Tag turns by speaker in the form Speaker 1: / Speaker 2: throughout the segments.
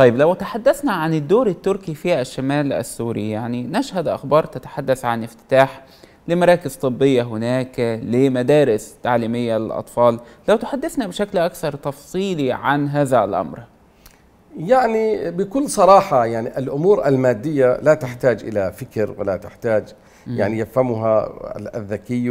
Speaker 1: طيب لو تحدثنا عن الدور التركي في الشمال السوري يعني نشهد أخبار تتحدث عن افتتاح لمراكز طبية هناك لمدارس تعليمية للأطفال لو تحدثنا بشكل أكثر تفصيلي عن هذا الأمر
Speaker 2: يعني بكل صراحة يعني الأمور المادية لا تحتاج إلى فكر ولا تحتاج يعني يفهمها الذكي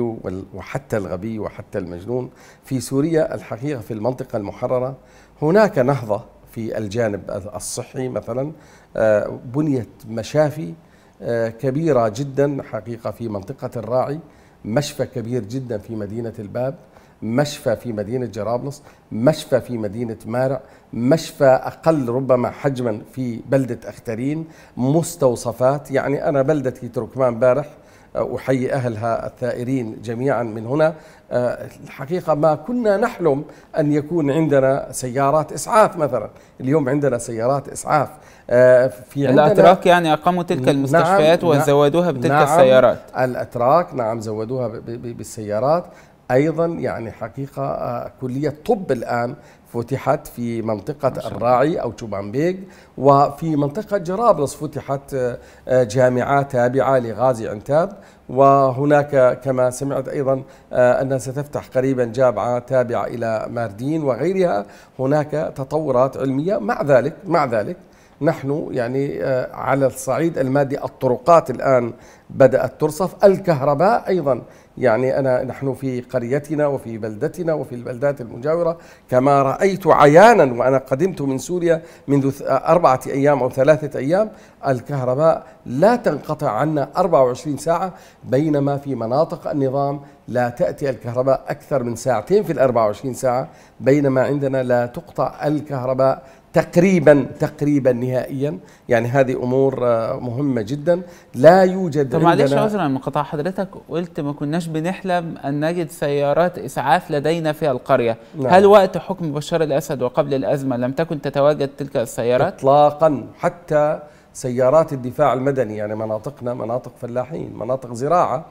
Speaker 2: وحتى الغبي وحتى المجنون في سوريا الحقيقة في المنطقة المحررة هناك نهضة في الجانب الصحي مثلا آه، بنيت مشافي آه، كبيرة جدا حقيقة في منطقة الراعي مشفى كبير جدا في مدينة الباب مشفى في مدينة جرابلس مشفى في مدينة مارع مشفى أقل ربما حجما في بلدة أخترين مستوصفات يعني أنا بلدتي تركمان بارح أحيي أهلها الثائرين جميعا من هنا آه، الحقيقة ما كنا نحلم أن يكون عندنا سيارات إسعاف مثلا اليوم عندنا سيارات إسعاف آه، في عندنا الأتراك يعني أقاموا تلك نعم، المستشفيات نعم وزودوها بتلك نعم السيارات الأتراك نعم زودوها بالسيارات ايضا يعني حقيقه آه، كليه طب الان فتحت في منطقة الراعي أو تشوبانبيغ وفي منطقة جرابلس فتحت آه، آه، جامعة تابعة لغازي عنتاب وهناك كما سمعت أيضا أنها ستفتح قريبا جامعة تابعة إلى ماردين وغيرها هناك تطورات علمية مع ذلك مع ذلك نحن يعني آه، على الصعيد المادي الطرقات الآن بدأت ترصف الكهرباء أيضا يعني أنا نحن في قريتنا وفي بلدتنا وفي البلدات المجاورة كما رأيت عيانا وأنا قدمت من سوريا منذ آه، أربعة أيام أو ثلاثة أيام الكهرباء لا تنقطع عنا 24 ساعة بينما في مناطق النظام لا تأتي الكهرباء أكثر من ساعتين في ال 24 ساعة بينما عندنا لا تقطع الكهرباء تقريبا تقريبا نهائيا يعني هذه امور آه، مهمه جدا لا يوجد طب معلش عذرا
Speaker 1: من قطاع حضرتك قلت ما كناش بنحلم ان نجد سيارات اسعاف لدينا في القريه نعم. هل وقت حكم بشار الاسد وقبل الازمه لم تكن تتواجد تلك السيارات
Speaker 2: اطلاقا حتى سيارات الدفاع المدني يعني مناطقنا مناطق فلاحين مناطق زراعه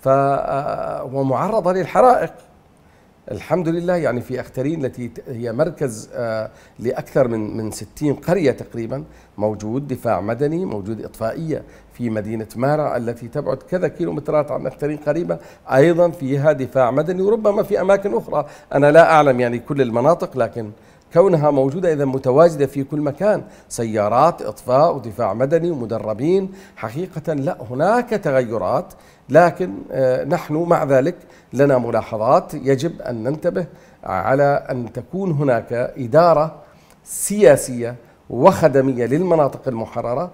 Speaker 2: ف آه، ومعرضه للحرائق الحمد لله يعني في اخترين التي هي مركز آه، لاكثر من من 60 قريه تقريبا موجود دفاع مدني موجود اطفائيه في مدينه مارا التي تبعد كذا كيلومترات عن اخترين قريبه ايضا فيها دفاع مدني وربما في اماكن اخرى انا لا اعلم يعني كل المناطق لكن كونها موجودة إذا متواجدة في كل مكان سيارات إطفاء ودفاع مدني ومدربين حقيقة لا هناك تغيرات لكن آه، نحن مع ذلك لنا ملاحظات يجب أن ننتبه على أن تكون هناك إدارة سياسية وخدمية للمناطق المحررة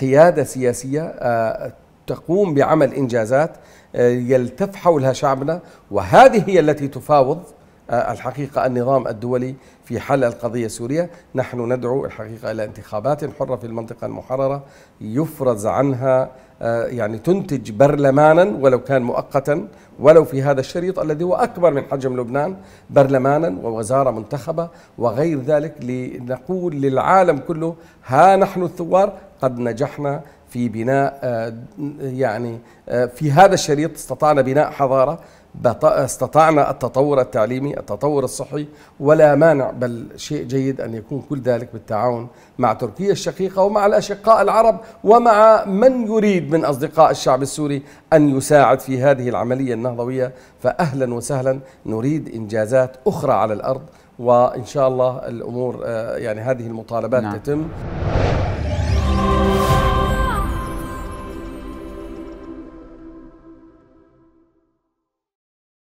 Speaker 2: قيادة سياسية آه، تقوم بعمل إنجازات آه، يلتف حولها شعبنا وهذه هي التي تفاوض آه، الحقيقة النظام الدولي في حل القضية السورية نحن ندعو الحقيقة إلى انتخابات حرة في المنطقة المحررة يفرز عنها آه، يعني تنتج برلمانا ولو كان مؤقتا ولو في هذا الشريط الذي هو أكبر من حجم لبنان برلمانا ووزارة منتخبة وغير ذلك لنقول للعالم كله ها نحن الثوار قد نجحنا في بناء آه، يعني في هذا الشريط استطعنا بناء حضارة استطعنا التطور التعليمي التطور الصحي ولا مانع بل شيء جيد أن يكون كل ذلك بالتعاون مع تركيا الشقيقة ومع الأشقاء العرب ومع من يريد من أصدقاء الشعب السوري أن يساعد في هذه العملية النهضوية فأهلا وسهلا نريد إنجازات أخرى على الأرض وإن شاء الله الأمور آه، يعني هذه المطالبات نعم. تتم